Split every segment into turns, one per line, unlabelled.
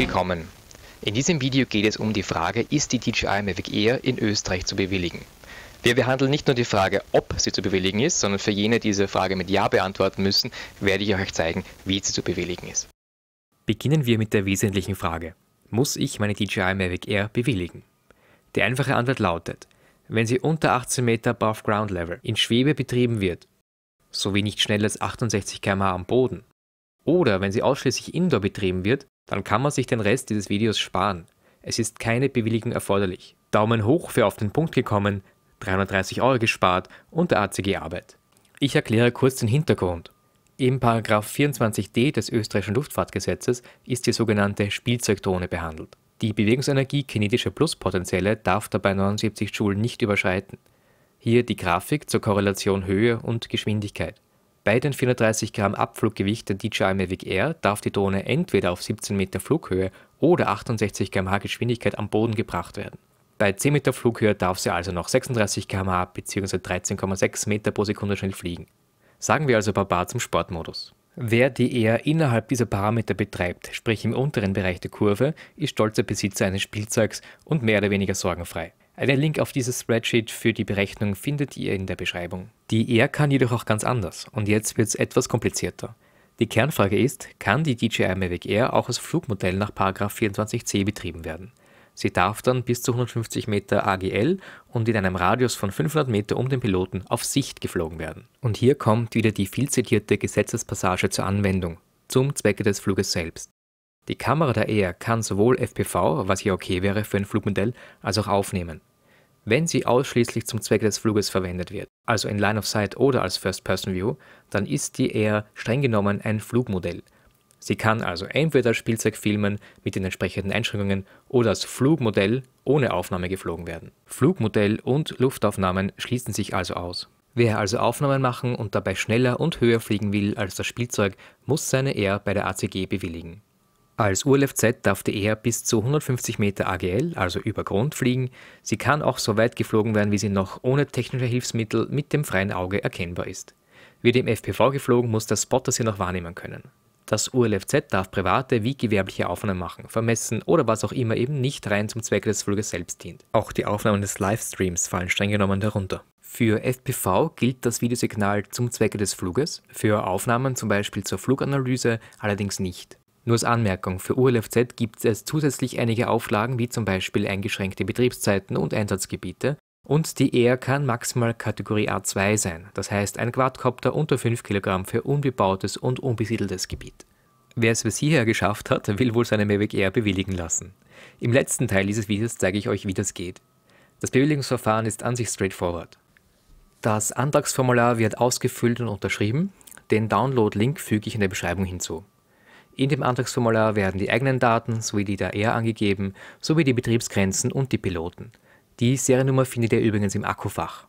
Willkommen! In diesem Video geht es um die Frage, ist die DJI Mavic Air in Österreich zu bewilligen? Wir behandeln nicht nur die Frage, ob sie zu bewilligen ist, sondern für jene, die diese Frage mit Ja beantworten müssen, werde ich euch zeigen, wie sie zu bewilligen ist. Beginnen wir mit der wesentlichen Frage. Muss ich meine DJI Mavic Air bewilligen? Die einfache Antwort lautet, wenn sie unter 18 Meter above Ground Level in Schwebe betrieben wird, sowie nicht schneller als 68 km am Boden, oder wenn sie ausschließlich indoor betrieben wird, dann kann man sich den Rest dieses Videos sparen. Es ist keine Bewilligung erforderlich. Daumen hoch für auf den Punkt gekommen, 330 Euro gespart und der ACG Arbeit. Ich erkläre kurz den Hintergrund. Im 24d des österreichischen Luftfahrtgesetzes ist die sogenannte Spielzeugdrohne behandelt. Die Bewegungsenergie kinetische Pluspotentielle darf dabei 79 Joule nicht überschreiten. Hier die Grafik zur Korrelation Höhe und Geschwindigkeit. Bei den 430 Gramm Abfluggewicht der DJI Mavic Air darf die Drohne entweder auf 17 Meter Flughöhe oder 68 km/h Geschwindigkeit am Boden gebracht werden. Bei 10 Meter Flughöhe darf sie also noch 36 km/h bzw. 13,6 Meter pro Sekunde schnell fliegen. Sagen wir also Barbar zum Sportmodus. Wer die Air innerhalb dieser Parameter betreibt, sprich im unteren Bereich der Kurve, ist stolzer Besitzer eines Spielzeugs und mehr oder weniger sorgenfrei. Der Link auf dieses Spreadsheet für die Berechnung findet ihr in der Beschreibung. Die e R kann jedoch auch ganz anders und jetzt wird es etwas komplizierter. Die Kernfrage ist, kann die DJI Mavic Air auch als Flugmodell nach 24c betrieben werden? Sie darf dann bis zu 150 Meter AGL und in einem Radius von 500 Meter um den Piloten auf Sicht geflogen werden. Und hier kommt wieder die viel zitierte Gesetzespassage zur Anwendung, zum Zwecke des Fluges selbst. Die Kamera der Air e kann sowohl FPV, was ja okay wäre für ein Flugmodell, als auch aufnehmen. Wenn sie ausschließlich zum Zwecke des Fluges verwendet wird, also in Line of Sight oder als First-Person-View, dann ist die eher streng genommen ein Flugmodell. Sie kann also entweder Spielzeug filmen mit den entsprechenden Einschränkungen oder als Flugmodell ohne Aufnahme geflogen werden. Flugmodell und Luftaufnahmen schließen sich also aus. Wer also Aufnahmen machen und dabei schneller und höher fliegen will als das Spielzeug, muss seine R bei der ACG bewilligen. Als ULFZ darf die ER bis zu 150 Meter AGL, also über Grund, fliegen. Sie kann auch so weit geflogen werden, wie sie noch ohne technische Hilfsmittel mit dem freien Auge erkennbar ist. Wird im FPV geflogen, muss der Spotter sie noch wahrnehmen können. Das ULFZ darf private wie gewerbliche Aufnahmen machen, vermessen oder was auch immer eben nicht rein zum Zwecke des Fluges selbst dient. Auch die Aufnahmen des Livestreams fallen streng genommen darunter. Für FPV gilt das Videosignal zum Zwecke des Fluges, für Aufnahmen zum Beispiel zur Fluganalyse allerdings nicht. Nur als Anmerkung, für ULFZ gibt es zusätzlich einige Auflagen, wie zum Beispiel eingeschränkte Betriebszeiten und Einsatzgebiete, und die ER kann maximal Kategorie A2 sein, das heißt ein Quadcopter unter 5 Kilogramm für unbebautes und unbesiedeltes Gebiet. Wer es bis hierher geschafft hat, will wohl seine Mavic Air bewilligen lassen. Im letzten Teil dieses Videos zeige ich euch, wie das geht. Das Bewilligungsverfahren ist an sich straightforward. Das Antragsformular wird ausgefüllt und unterschrieben. Den Download-Link füge ich in der Beschreibung hinzu. In dem Antragsformular werden die eigenen Daten sowie die der R angegeben, sowie die Betriebsgrenzen und die Piloten. Die Seriennummer findet ihr übrigens im Akkufach.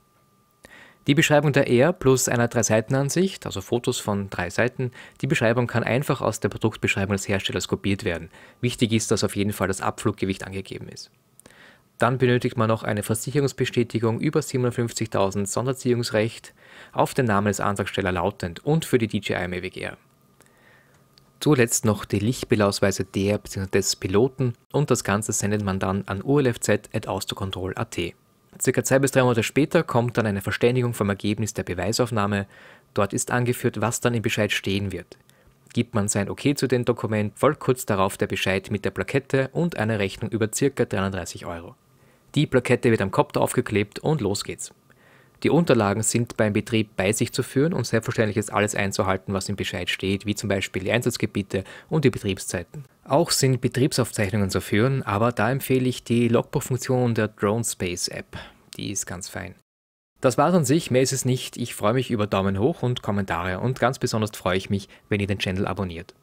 Die Beschreibung der R plus einer Drei-Seiten-Ansicht, also Fotos von drei Seiten, die Beschreibung kann einfach aus der Produktbeschreibung des Herstellers kopiert werden. Wichtig ist, dass auf jeden Fall das Abfluggewicht angegeben ist. Dann benötigt man noch eine Versicherungsbestätigung über 750.000 Sonderziehungsrecht auf den Namen des Antragstellers lautend und für die DJI Mavic Air. Zuletzt noch die Lichtbildausweise der bzw. des Piloten und das Ganze sendet man dann an urlfz.austocontrol.at. Circa zwei bis drei Monate später kommt dann eine Verständigung vom Ergebnis der Beweisaufnahme. Dort ist angeführt, was dann im Bescheid stehen wird. Gibt man sein OK zu dem Dokument, folgt kurz darauf der Bescheid mit der Plakette und einer Rechnung über circa 33 Euro. Die Plakette wird am Kopter aufgeklebt und los geht's. Die Unterlagen sind beim Betrieb bei sich zu führen und selbstverständlich ist alles einzuhalten, was im Bescheid steht, wie zum Beispiel die Einsatzgebiete und die Betriebszeiten. Auch sind Betriebsaufzeichnungen zu führen, aber da empfehle ich die Logbuchfunktion der Drone Space App. Die ist ganz fein. Das war's an sich, mehr ist es nicht. Ich freue mich über Daumen hoch und Kommentare und ganz besonders freue ich mich, wenn ihr den Channel abonniert.